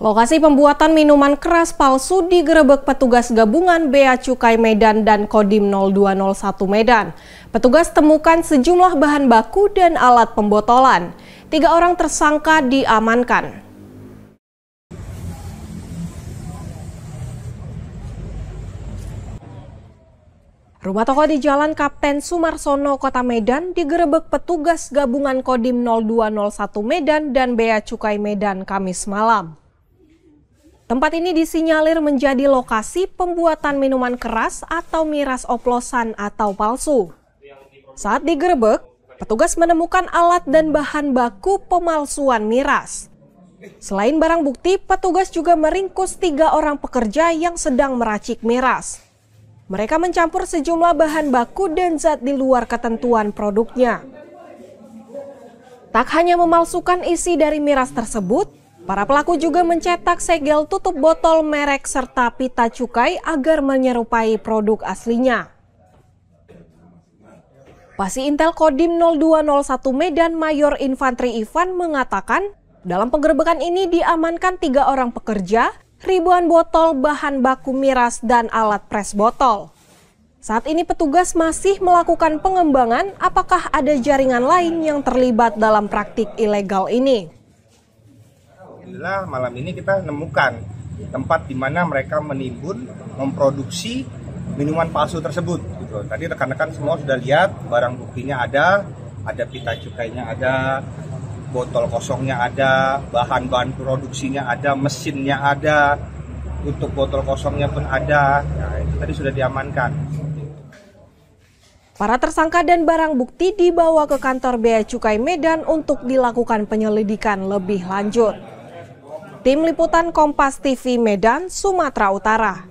Lokasi pembuatan minuman keras palsu digerebek petugas gabungan Bea Cukai Medan dan Kodim 0201 Medan. Petugas temukan sejumlah bahan baku dan alat pembotolan. Tiga orang tersangka diamankan. Rumah toko di Jalan Kapten Sumarsono, Kota Medan digerebek petugas gabungan Kodim 0201 Medan dan Bea Cukai Medan Kamis malam. Tempat ini disinyalir menjadi lokasi pembuatan minuman keras atau miras oplosan atau palsu. Saat digerebek, petugas menemukan alat dan bahan baku pemalsuan miras. Selain barang bukti, petugas juga meringkus tiga orang pekerja yang sedang meracik miras. Mereka mencampur sejumlah bahan baku dan zat di luar ketentuan produknya. Tak hanya memalsukan isi dari miras tersebut, Para pelaku juga mencetak segel tutup botol merek serta pita cukai agar menyerupai produk aslinya. Pasi Intel Kodim 0201 Medan Mayor Infanteri Ivan mengatakan, dalam penggerbekan ini diamankan tiga orang pekerja, ribuan botol bahan baku miras dan alat pres botol. Saat ini petugas masih melakukan pengembangan apakah ada jaringan lain yang terlibat dalam praktik ilegal ini alhamdulillah malam ini kita nemukan tempat di mana mereka menimbun, memproduksi minuman palsu tersebut. Gitu. Tadi rekan-rekan semua sudah lihat barang buktinya ada, ada pita cukainya ada, botol kosongnya ada, bahan-bahan produksinya ada, mesinnya ada, untuk botol kosongnya pun ada. Nah, itu tadi sudah diamankan. Para tersangka dan barang bukti dibawa ke kantor Bea Cukai Medan untuk dilakukan penyelidikan lebih lanjut. Tim Liputan Kompas TV Medan, Sumatera Utara.